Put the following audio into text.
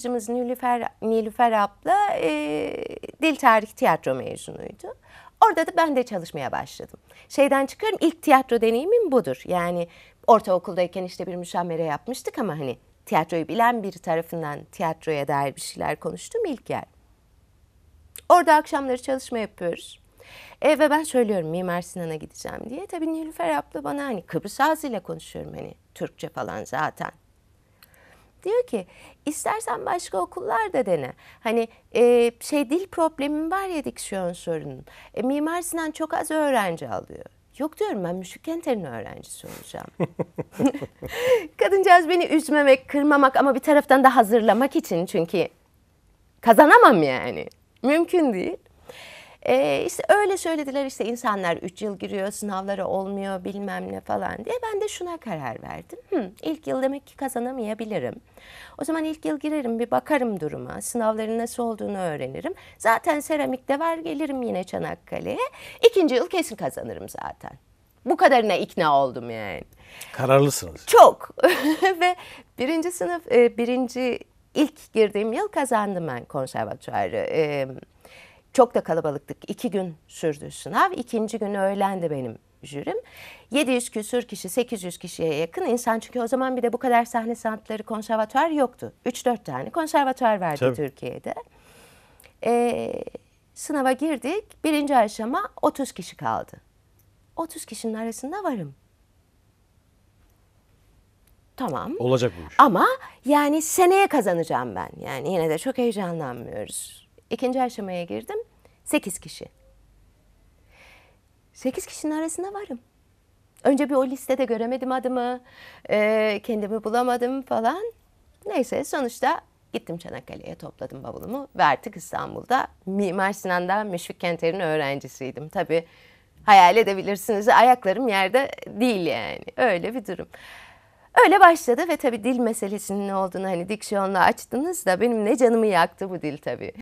Şarkıcımız Nilüfer, Nilüfer abla e, Dil Tarih Tiyatro mezunuydu. Orada da ben de çalışmaya başladım. Şeyden çıkıyorum ilk tiyatro deneyimim budur. Yani ortaokuldayken işte bir müşamere yapmıştık ama hani tiyatroyu bilen bir tarafından tiyatroya dair bir şeyler konuştum ilk yer. Orada akşamları çalışma yapıyoruz. E, ve ben söylüyorum Mimar Sinan'a gideceğim diye. Tabii Nilüfer abla bana hani Kıbrıs ağzıyla konuşuyorum hani Türkçe falan zaten Diyor ki istersen başka okullar da dene. Hani e, şey dil problemim var ya diksiyon sorunun. E, Mimar Sinan çok az öğrenci alıyor. Yok diyorum ben Müşfik Kenter'in öğrencisi olacağım. Kadıncağız beni üzmemek, kırmamak ama bir taraftan da hazırlamak için çünkü kazanamam yani. Mümkün değil. E, işte öyle söylediler işte insanlar 3 yıl giriyor sınavları olmuyor bilmem ne falan diye. Ben de şuna karar verdim. Hı, ilk yıl demek ki kazanamayabilirim. O zaman ilk yıl girerim bir bakarım duruma. Sınavların nasıl olduğunu öğrenirim. Zaten seramikte var gelirim yine Çanakkale'ye. İkinci yıl kesin kazanırım zaten. Bu kadarına ikna oldum yani. Kararlısınız. Çok. Ve birinci sınıf, e, birinci ilk girdiğim yıl kazandım ben konservatuarı. Çok da kalabalıktık. İki gün sürdü sınav. İkinci gün öğlendi benim jürim. 700 küsür kişi, 800 kişiye yakın insan. Çünkü o zaman bir de bu kadar sahne sanatları konservatuar yoktu. 3-4 tane konservatuar vardı Tabii. Türkiye'de. Ee, sınava girdik. Birinci aşama 30 kişi kaldı. 30 kişinin arasında varım. Tamam. Olacak bu iş. Ama yani seneye kazanacağım ben. Yani yine de çok heyecanlanmıyoruz. İkinci aşamaya girdim. 8 kişi. 8 kişinin arasında varım. Önce bir o listede göremedim adımı, e, kendimi bulamadım falan. Neyse sonuçta gittim Çanakkale'ye topladım bavulumu ve artık İstanbul'da Mimar Sinan'da Müşfik Kenter'in öğrencisiydim. Tabii hayal edebilirsiniz ayaklarım yerde değil yani öyle bir durum. Öyle başladı ve tabii dil meselesinin ne olduğunu hani diksiyonla açtınız da benim ne canımı yaktı bu dil tabii.